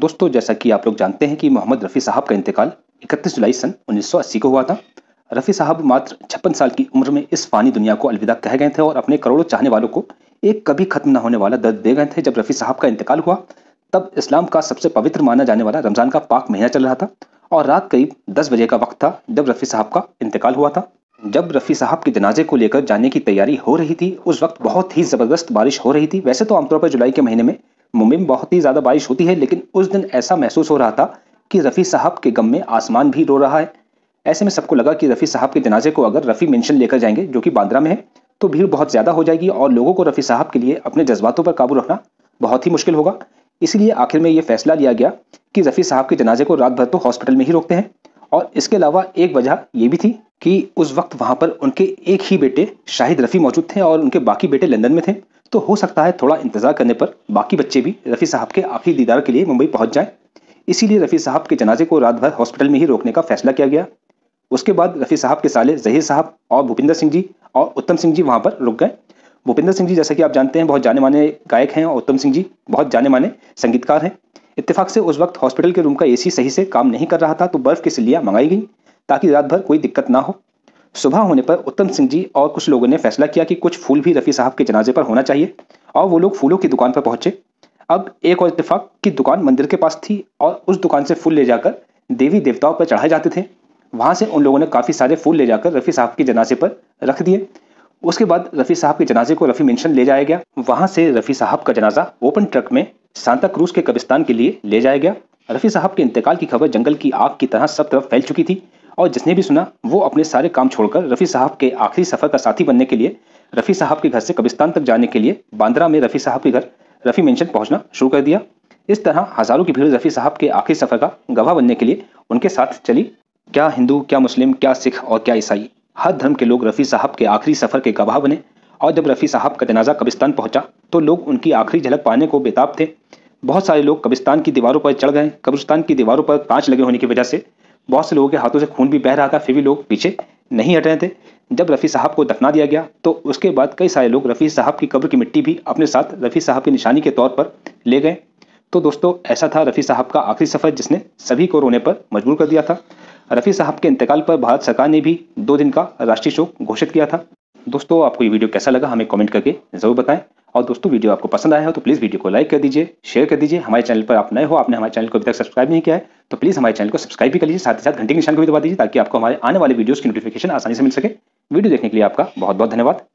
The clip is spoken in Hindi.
दोस्तों जैसा कि आप लोग जानते हैं कि मोहम्मद रफ़ी साहब का इंतकाल 31 जुलाई सन 1980 को हुआ था रफ़ी साहब मात्र छप्पन साल की उम्र में इस फानी दुनिया को अलविदा कह गए थे और अपने करोड़ों चाहने वालों को एक कभी खत्म न होने वाला दर्द दे गए थे जब रफ़ी साहब का इंतकाल हुआ तब इस्लाम का सबसे पवित्र माना जाने वाला रमज़ान का पाक महीना चल रहा था और रात करीब दस बजे का वक्त था जब रफ़ी साहब का इंतकाल हुआ था जब रफ़ी साहब के जनाजे को लेकर जाने की तैयारी हो रही थी उस वक्त बहुत ही ज़बरदस्त बारिश हो रही थी वैसे तो आमतौर पर जुलाई के महीने में मुंबई में बहुत ही ज़्यादा बारिश होती है लेकिन उस दिन ऐसा महसूस हो रहा था कि रफ़ी साहब के गम में आसमान भी रो रहा है ऐसे में सबको लगा कि रफ़ी साहब के जनाजे को अगर रफ़ी मेंशन लेकर जाएंगे जो कि बांद्रा में है तो भीड़ बहुत ज़्यादा हो जाएगी और लोगों को रफ़ी साहब के लिए अपने जज्बातों पर काबू रखना बहुत ही मुश्किल होगा इसलिए आखिर में ये फैसला लिया गया कि रफ़ी साहब के जनाजे को रात भर तो हॉस्पिटल में ही रोकते हैं और इसके अलावा एक वजह ये भी थी कि उस वक्त वहाँ पर उनके एक ही बेटे शाहिद रफ़ी मौजूद थे और उनके बाकी बेटे लंदन में थे तो हो सकता है थोड़ा इंतज़ार करने पर बाकी बच्चे भी रफ़ी साहब के आखिरी दीदार के लिए मुंबई पहुंच जाएं इसीलिए रफ़ी साहब के जनाजे को रात भर हॉस्पिटल में ही रोकने का फैसला किया गया उसके बाद रफ़ी साहब के साले जहीर साहब और भूपिंदर सिंह जी और उत्तम सिंह जी वहाँ पर रुक गए भूपिंदर सिंह जी जैसा कि आप जानते हैं बहुत जाने माने गायक हैं और उत्तम सिंह जी बहुत जाने माने संगीतकार हैं इत्तेफाक से उस वक्त हॉस्पिटल के रूम का एसी सही से काम नहीं कर रहा था तो बर्फ़ की सिल्लियाँ मंगाई गई ताकि रात भर कोई दिक्कत ना हो सुबह होने पर उत्तम सिंह जी और कुछ लोगों ने फैसला किया कि कुछ फूल भी रफ़ी साहब के जनाजे पर होना चाहिए और वो लोग फूलों की दुकान पर पहुंचे अब एक और इतफाक की दुकान मंदिर के पास थी और उस दुकान से फूल ले जाकर देवी देवताओं पर चढ़ाए जाते थे वहां से उन लोगों ने काफ़ी सारे फूल ले जाकर रफ़ी साहब के जनाजे पर रख दिए उसके बाद रफ़ी साहब के जनाजे को रफ़ी मेंशन ले जाया गया वहां से रफ़ी साहब का जनाजा ओपन ट्रक में सांता क्रूज के कब्रिस्तान के लिए ले जाया गया रफ़ी साहब के इंतकाल की खबर जंगल की आग की तरह सब तरफ फैल चुकी थी और जिसने भी सुना वो अपने सारे काम छोड़कर रफ़ी साहब के आखिरी सफ़र का साथी बनने के लिए रफ़ी साहब के घर से कब्रिस्तान तक जाने के लिए बांद्रा में रफ़ी साहब के घर रफ़ी मेंशन पहुंचना शुरू कर दिया इस तरह हज़ारों की भीड़ रफ़ी साहब के आखिरी सफ़र का गवाह बनने के लिए उनके साथ चली क्या हिंदू क्या मुस्लिम क्या सिख और क्या ईसाई हर धर्म के लोग रफ़ी साहब के आखिरी सफ़र के गवाह बने और जब रफ़ी साहब का जनाजा कब्रिस्तान पहुंचा तो लोग उनकी आखिरी झलक पाने को बेताब थे बहुत सारे लोग कब्रिस्तान की दीवारों पर चढ़ गए कब्रिस्तान की दीवारों पर कांच लगे होने की वजह से बहुत से लोगों के हाथों से खून भी बह रहा था फिर भी लोग पीछे नहीं हट रहे थे जब रफ़ी साहब को दफना दिया गया तो उसके बाद कई सारे लोग रफ़ी साहब की कब्र की मिट्टी भी अपने साथ रफ़ी साहब की निशानी के तौर पर ले गए तो दोस्तों ऐसा था रफ़ी साहब का आखिरी सफ़र जिसने सभी को रोने पर मजबूर कर दिया था रफ़ी साहब के इंतकाल पर भारत सरकार ने भी दो दिन का राष्ट्रीय शोक घोषित किया था दोस्तों आपको ये वीडियो कैसा लगा हमें कमेंट करके ज़रूर बताएं और दोस्तों वीडियो आपको पसंद आया हो तो प्लीज़ वीडियो को लाइक कर दीजिए शेयर कर दीजिए हमारे चैनल पर आप नए हो आपने हमारे चैनल को अभी तक सब्सक्राइब नहीं किया है तो प्लीज़ हमारे चैनल को सब्सक्राइब भी कर लीजिए साथ ही साथ घंटे निशान को भी दबा दीजिए ताकि आपको हमारे आने वाले वीडियोज़ की नोटिफिकेशन आसानी से मिल सके वीडियो देखने के लिए आपका बहुत बहुत धन्यवाद